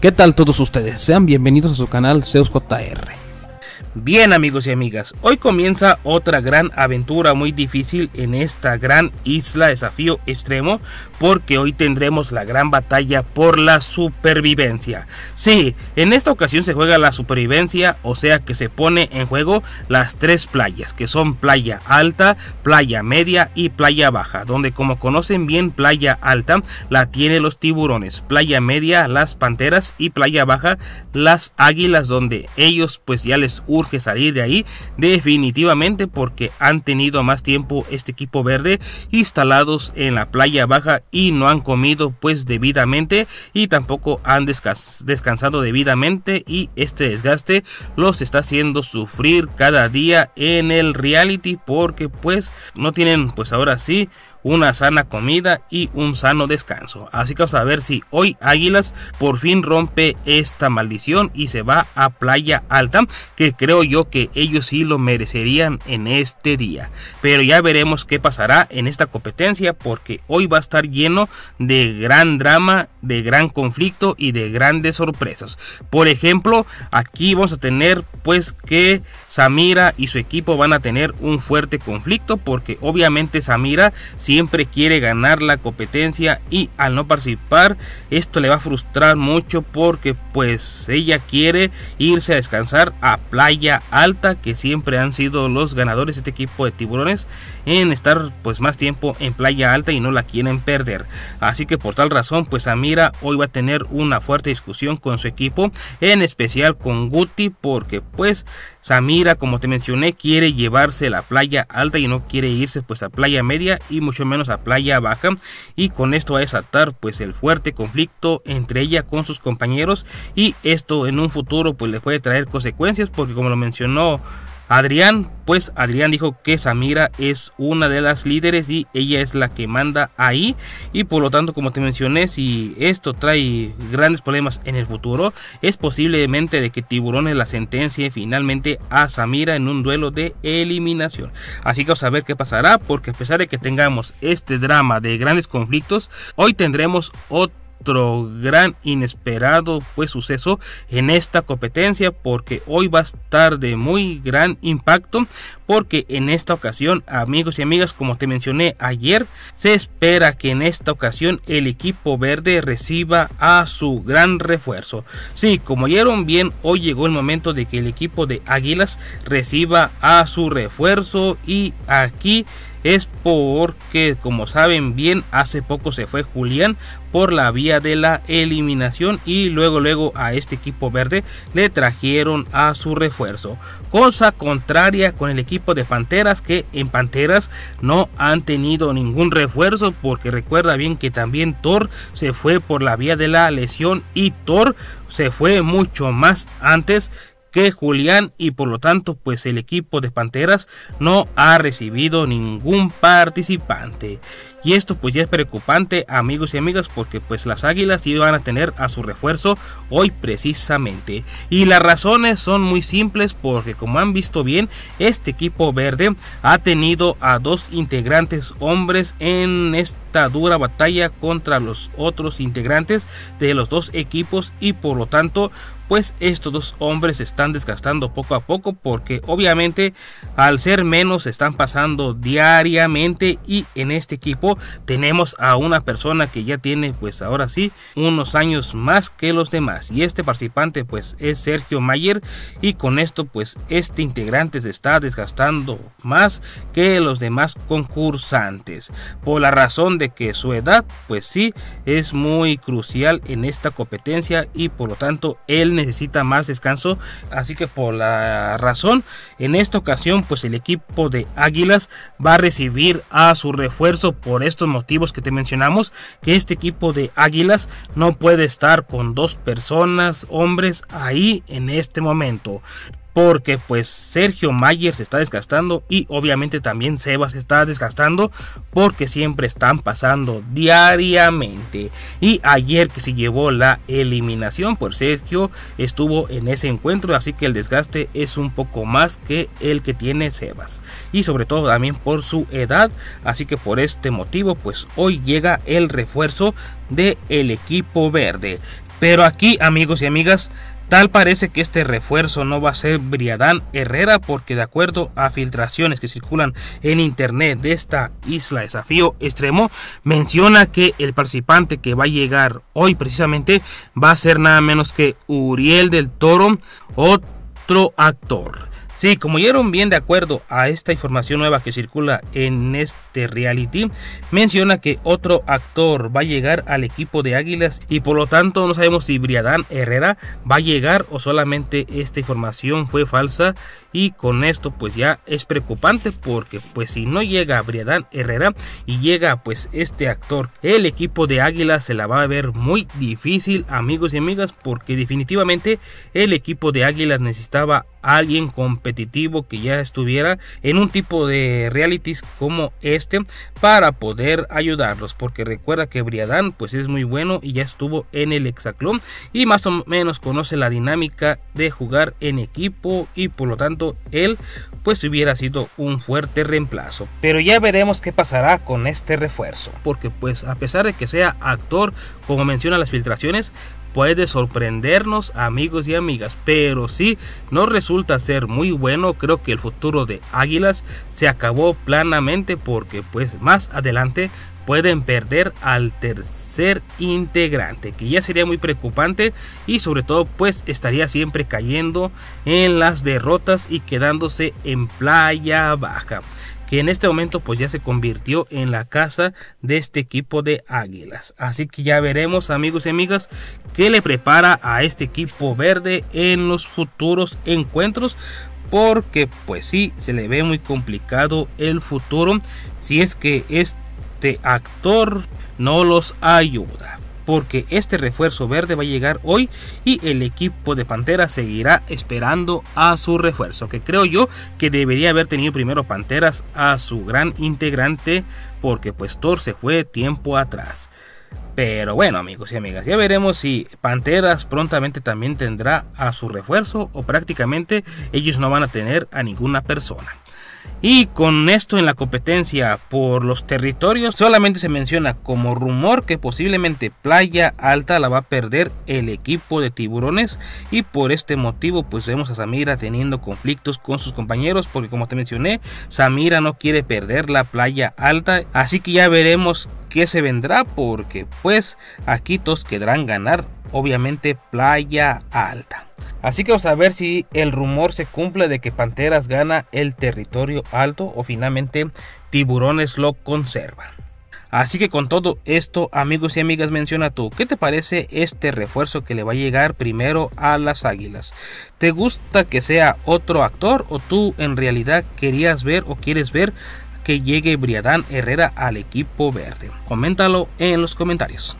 ¿Qué tal todos ustedes? Sean bienvenidos a su canal Zeus Bien amigos y amigas, hoy comienza otra gran aventura muy difícil en esta gran isla desafío extremo porque hoy tendremos la gran batalla por la supervivencia. Sí, en esta ocasión se juega la supervivencia, o sea que se pone en juego las tres playas, que son playa alta, playa media y playa baja, donde como conocen bien playa alta la tiene los tiburones, playa media las panteras y playa baja las águilas donde ellos pues ya les urge que salir de ahí definitivamente porque han tenido más tiempo este equipo verde instalados en la playa baja y no han comido pues debidamente y tampoco han descansado debidamente y este desgaste los está haciendo sufrir cada día en el reality porque pues no tienen pues ahora sí una sana comida y un sano descanso. Así que vamos a ver si hoy Águilas por fin rompe esta maldición y se va a Playa Alta, que creo yo que ellos sí lo merecerían en este día. Pero ya veremos qué pasará en esta competencia porque hoy va a estar lleno de gran drama, de gran conflicto y de grandes sorpresas. Por ejemplo, aquí vamos a tener pues que Samira y su equipo van a tener un fuerte conflicto porque obviamente Samira si siempre quiere ganar la competencia y al no participar esto le va a frustrar mucho porque pues ella quiere irse a descansar a Playa Alta que siempre han sido los ganadores de este equipo de tiburones en estar pues más tiempo en Playa Alta y no la quieren perder. Así que por tal razón pues Amira hoy va a tener una fuerte discusión con su equipo en especial con Guti porque pues Samira, como te mencioné, quiere llevarse la playa alta y no quiere irse pues a playa media y mucho menos a playa baja y con esto a desatar pues el fuerte conflicto entre ella con sus compañeros y esto en un futuro pues le puede traer consecuencias porque como lo mencionó Adrián, pues Adrián dijo que Samira es una de las líderes y ella es la que manda ahí y por lo tanto como te mencioné si esto trae grandes problemas en el futuro es posiblemente de que Tiburones la sentencie finalmente a Samira en un duelo de eliminación. Así que vamos a ver qué pasará porque a pesar de que tengamos este drama de grandes conflictos hoy tendremos otro otro gran inesperado pues, suceso en esta competencia porque hoy va a estar de muy gran impacto porque en esta ocasión amigos y amigas como te mencioné ayer se espera que en esta ocasión el equipo verde reciba a su gran refuerzo sí como oyeron bien hoy llegó el momento de que el equipo de águilas reciba a su refuerzo y aquí es porque, como saben bien, hace poco se fue Julián por la vía de la eliminación y luego luego a este equipo verde le trajeron a su refuerzo. Cosa contraria con el equipo de Panteras que en Panteras no han tenido ningún refuerzo porque recuerda bien que también Thor se fue por la vía de la lesión y Thor se fue mucho más antes Julián y por lo tanto pues el equipo de Panteras no ha recibido ningún participante. Y esto pues ya es preocupante amigos y amigas porque pues las águilas iban a tener a su refuerzo hoy precisamente. Y las razones son muy simples porque como han visto bien este equipo verde ha tenido a dos integrantes hombres en esta dura batalla contra los otros integrantes de los dos equipos y por lo tanto pues estos dos hombres están desgastando poco a poco porque obviamente al ser menos están pasando diariamente y en este equipo tenemos a una persona que ya tiene pues ahora sí unos años más que los demás y este participante pues es Sergio Mayer y con esto pues este integrante se está desgastando más que los demás concursantes por la razón de que su edad pues sí es muy crucial en esta competencia y por lo tanto él necesita más descanso Así que por la razón, en esta ocasión, pues el equipo de Águilas va a recibir a su refuerzo por estos motivos que te mencionamos, que este equipo de Águilas no puede estar con dos personas, hombres, ahí en este momento porque pues Sergio Mayer se está desgastando y obviamente también Sebas se está desgastando porque siempre están pasando diariamente. Y ayer que se llevó la eliminación por pues, Sergio estuvo en ese encuentro, así que el desgaste es un poco más que el que tiene Sebas. Y sobre todo también por su edad, así que por este motivo pues hoy llega el refuerzo del el equipo verde. Pero aquí amigos y amigas Tal parece que este refuerzo no va a ser Briadán Herrera porque de acuerdo a filtraciones que circulan en internet de esta isla desafío extremo, menciona que el participante que va a llegar hoy precisamente va a ser nada menos que Uriel del Toro, otro actor. Sí, como oyeron bien de acuerdo a esta información nueva que circula en este reality, menciona que otro actor va a llegar al equipo de Águilas y por lo tanto no sabemos si Briadán Herrera va a llegar o solamente esta información fue falsa y con esto pues ya es preocupante porque pues si no llega Briadán Herrera y llega pues este actor el equipo de águilas se la va a ver muy difícil amigos y amigas porque definitivamente el equipo de Águilas necesitaba alguien competitivo que ya estuviera en un tipo de realities como este para poder ayudarlos porque recuerda que Briadán pues es muy bueno y ya estuvo en el hexaclón y más o menos conoce la dinámica de jugar en equipo y por lo tanto él pues hubiera sido un fuerte reemplazo. Pero ya veremos qué pasará con este refuerzo, porque pues a pesar de que sea actor, como menciona las filtraciones, puede sorprendernos amigos y amigas, pero si no resulta ser muy bueno, creo que el futuro de Águilas se acabó planamente porque pues más adelante pueden perder al tercer integrante, que ya sería muy preocupante y sobre todo pues estaría siempre cayendo en las derrotas y quedándose en playa baja que en este momento pues ya se convirtió en la casa de este equipo de Águilas. Así que ya veremos amigos y amigas qué le prepara a este equipo verde en los futuros encuentros porque pues sí, se le ve muy complicado el futuro si es que este actor no los ayuda porque este refuerzo verde va a llegar hoy y el equipo de Panteras seguirá esperando a su refuerzo, que creo yo que debería haber tenido primero Panteras a su gran integrante porque pues Thor se fue tiempo atrás. Pero bueno, amigos y amigas, ya veremos si Panteras prontamente también tendrá a su refuerzo o prácticamente ellos no van a tener a ninguna persona. Y con esto en la competencia por los territorios, solamente se menciona como rumor que posiblemente Playa Alta la va a perder el equipo de tiburones y por este motivo pues vemos a Samira teniendo conflictos con sus compañeros porque como te mencioné, Samira no quiere perder la Playa Alta, así que ya veremos qué se vendrá porque pues aquí todos querrán ganar obviamente Playa Alta. Así que vamos a ver si el rumor se cumple de que Panteras gana el territorio alto o finalmente Tiburones lo conserva. Así que con todo esto, amigos y amigas, menciona tú, ¿qué te parece este refuerzo que le va a llegar primero a las Águilas? ¿Te gusta que sea otro actor o tú en realidad querías ver o quieres ver que llegue Briadán Herrera al equipo verde? Coméntalo en los comentarios.